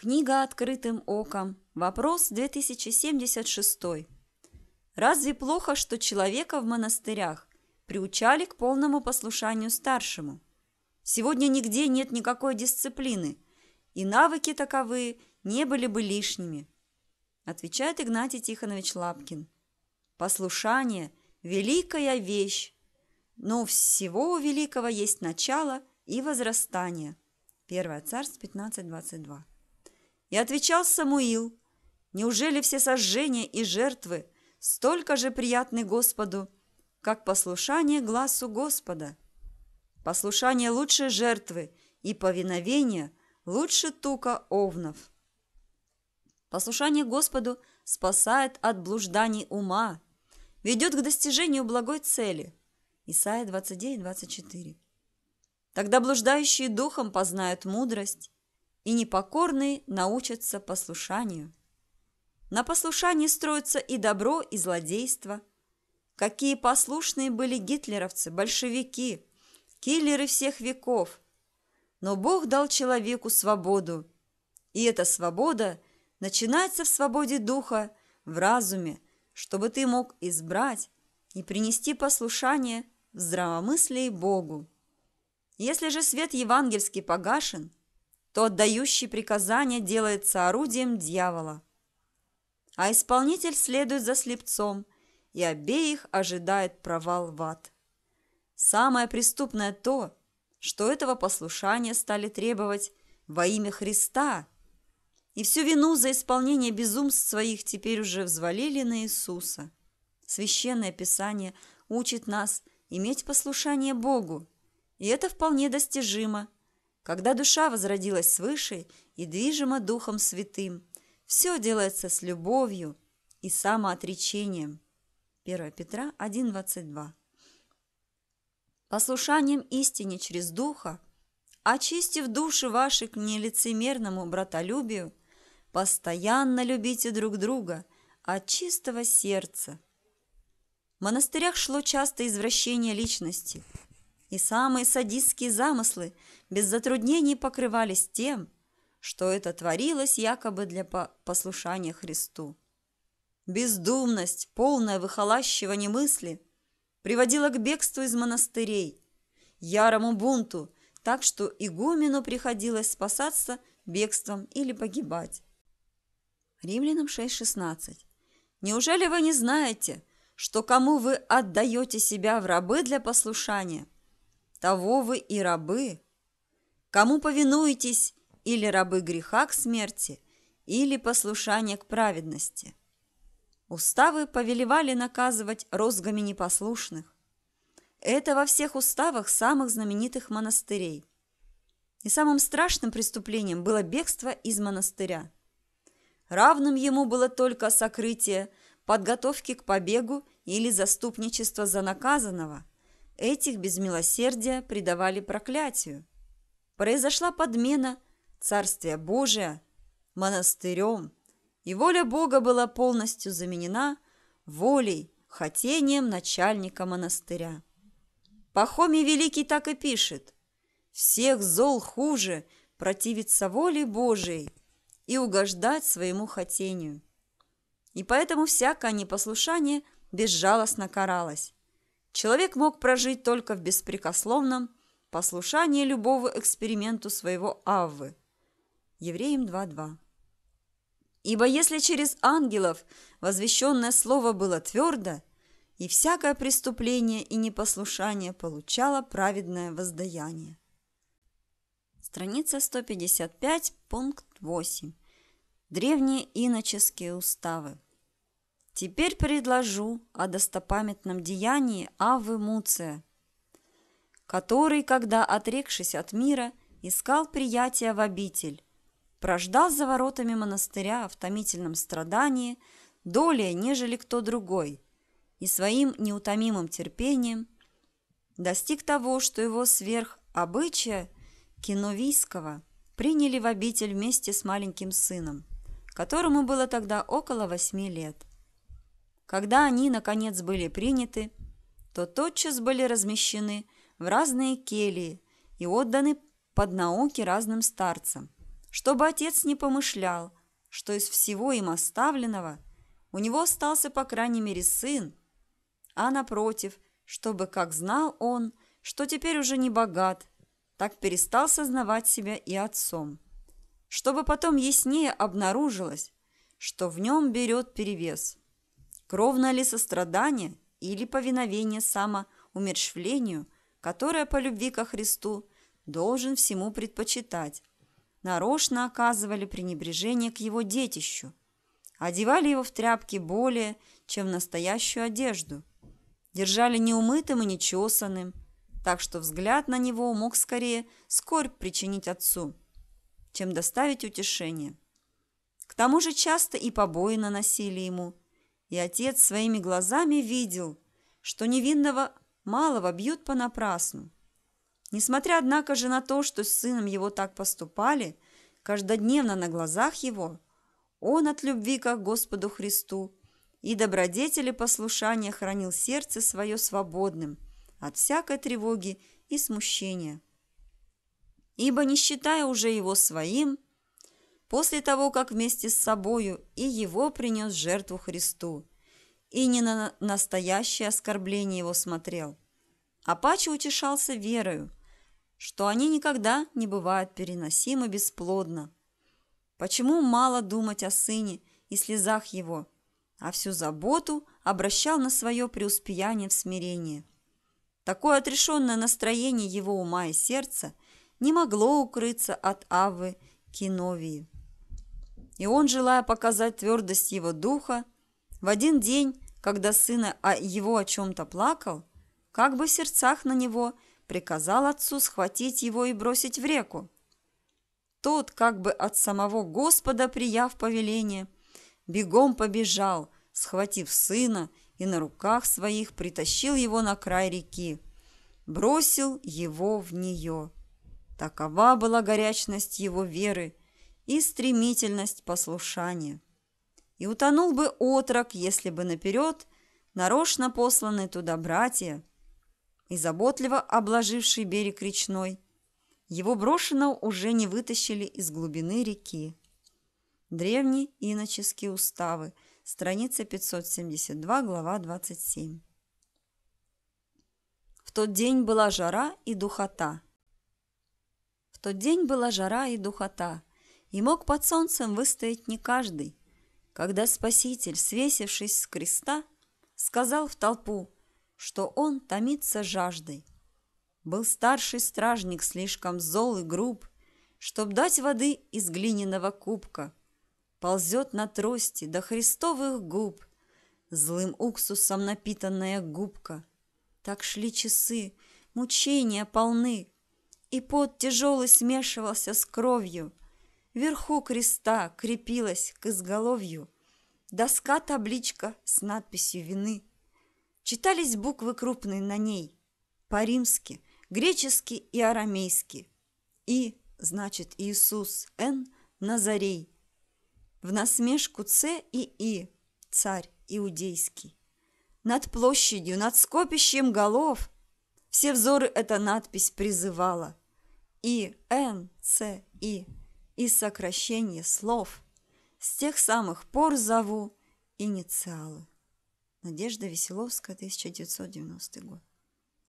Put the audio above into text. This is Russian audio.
Книга «Открытым оком». Вопрос 2076. Разве плохо, что человека в монастырях приучали к полному послушанию старшему? Сегодня нигде нет никакой дисциплины, и навыки таковые не были бы лишними. Отвечает Игнатий Тихонович Лапкин. Послушание – великая вещь, но у всего великого есть начало и возрастание. 1 Царств 15.22 и отвечал Самуил, «Неужели все сожжения и жертвы столько же приятны Господу, как послушание глазу Господа? Послушание лучше жертвы и повиновение лучше тука овнов». Послушание Господу спасает от блужданий ума, ведет к достижению благой цели. Исайя 29, 24. Тогда блуждающие духом познают мудрость, и непокорные научатся послушанию. На послушании строятся и добро, и злодейство. Какие послушные были гитлеровцы, большевики, киллеры всех веков. Но Бог дал человеку свободу, и эта свобода начинается в свободе духа, в разуме, чтобы ты мог избрать и принести послушание в здравомыслии Богу. Если же свет евангельский погашен – то отдающий приказания делается орудием дьявола. А исполнитель следует за слепцом, и обеих ожидает провал в ад. Самое преступное то, что этого послушания стали требовать во имя Христа, и всю вину за исполнение безумств своих теперь уже взвалили на Иисуса. Священное Писание учит нас иметь послушание Богу, и это вполне достижимо – когда душа возродилась свыше и движима Духом Святым, все делается с любовью и самоотречением. 1 Петра 1.22 Послушанием истине через Духа, очистив души ваши к нелицемерному братолюбию, постоянно любите друг друга от чистого сердца. В монастырях шло часто извращение личности – и самые садистские замыслы без затруднений покрывались тем, что это творилось якобы для послушания Христу. Бездумность, полное выхолащивание мысли приводила к бегству из монастырей, ярому бунту, так что игумену приходилось спасаться бегством или погибать. Римлянам 6.16 «Неужели вы не знаете, что кому вы отдаете себя в рабы для послушания – того вы и рабы. Кому повинуетесь или рабы греха к смерти, или послушание к праведности? Уставы повелевали наказывать розгами непослушных. Это во всех уставах самых знаменитых монастырей. И самым страшным преступлением было бегство из монастыря. Равным ему было только сокрытие, подготовки к побегу или заступничество за наказанного – Этих без милосердия предавали проклятию. Произошла подмена Царствия Божия монастырем, и воля Бога была полностью заменена волей, хотением начальника монастыря. Пахомий Великий так и пишет «Всех зол хуже противиться воле Божией и угождать своему хотению». И поэтому всякое непослушание безжалостно каралось. Человек мог прожить только в беспрекословном послушании любого эксперименту своего Аввы. Евреям 2.2. Ибо если через ангелов возвещенное слово было твердо, и всякое преступление и непослушание получало праведное воздаяние. Страница 155, пункт 8. Древние иноческие уставы. Теперь предложу о достопамятном деянии Авы Муция, который, когда отрекшись от мира, искал приятия в обитель, прождал за воротами монастыря в томительном страдании долее, нежели кто другой, и своим неутомимым терпением достиг того, что его сверх обычая киновийского приняли в обитель вместе с маленьким сыном, которому было тогда около восьми лет. Когда они, наконец, были приняты, то тотчас были размещены в разные келии и отданы под науки разным старцам, чтобы отец не помышлял, что из всего им оставленного у него остался, по крайней мере, сын, а напротив, чтобы, как знал он, что теперь уже не богат, так перестал сознавать себя и отцом, чтобы потом яснее обнаружилось, что в нем берет перевес – Кровное ли сострадание или повиновение самоумерщвлению, которое по любви ко Христу должен всему предпочитать, нарочно оказывали пренебрежение к его детищу, одевали его в тряпки более, чем в настоящую одежду, держали неумытым и нечесанным, так что взгляд на него мог скорее скорбь причинить отцу, чем доставить утешение. К тому же часто и побои наносили ему – и отец своими глазами видел, что невинного малого бьют понапрасну. Несмотря, однако же, на то, что с сыном его так поступали, каждодневно на глазах его, он от любви к Господу Христу и добродетели послушания хранил сердце свое свободным от всякой тревоги и смущения. Ибо, не считая уже его своим, после того, как вместе с собою и его принес жертву Христу, и не на настоящее оскорбление его смотрел. Апачи утешался верою, что они никогда не бывают переносимы бесплодно. Почему мало думать о сыне и слезах его, а всю заботу обращал на свое преуспеяние в смирении? Такое отрешенное настроение его ума и сердца не могло укрыться от Авы Киновии. И он, желая показать твердость его духа, в один день, когда сына его о чем-то плакал, как бы в сердцах на него приказал отцу схватить его и бросить в реку. Тот, как бы от самого Господа прияв повеление, бегом побежал, схватив сына и на руках своих притащил его на край реки, бросил его в нее. Такова была горячность его веры – и стремительность послушания. И утонул бы отрок, если бы наперед нарочно посланы туда братья и заботливо обложивший берег речной. Его брошенного уже не вытащили из глубины реки. Древние иноческие уставы, страница 572, глава 27. В тот день была жара и духота. В тот день была жара и духота – и мог под солнцем выстоять не каждый, когда Спаситель, свесившись с креста, сказал в толпу, что он томится жаждой. Был старший стражник слишком зол и груб, чтоб дать воды из глиняного кубка. Ползет на трости до христовых губ, злым уксусом напитанная губка. Так шли часы, мучения полны, и пот тяжелый смешивался с кровью — вверху креста крепилась к изголовью доска-табличка с надписью «Вины». Читались буквы крупные на ней, по-римски, гречески и арамейски. И, значит, Иисус Н. Назарей. В насмешку Ц и И, царь иудейский. Над площадью, над скопищем голов все взоры эта надпись призывала. И, Н, С, И, и сокращение слов. С тех самых пор зову инициалы. Надежда Веселовская, 1990 год.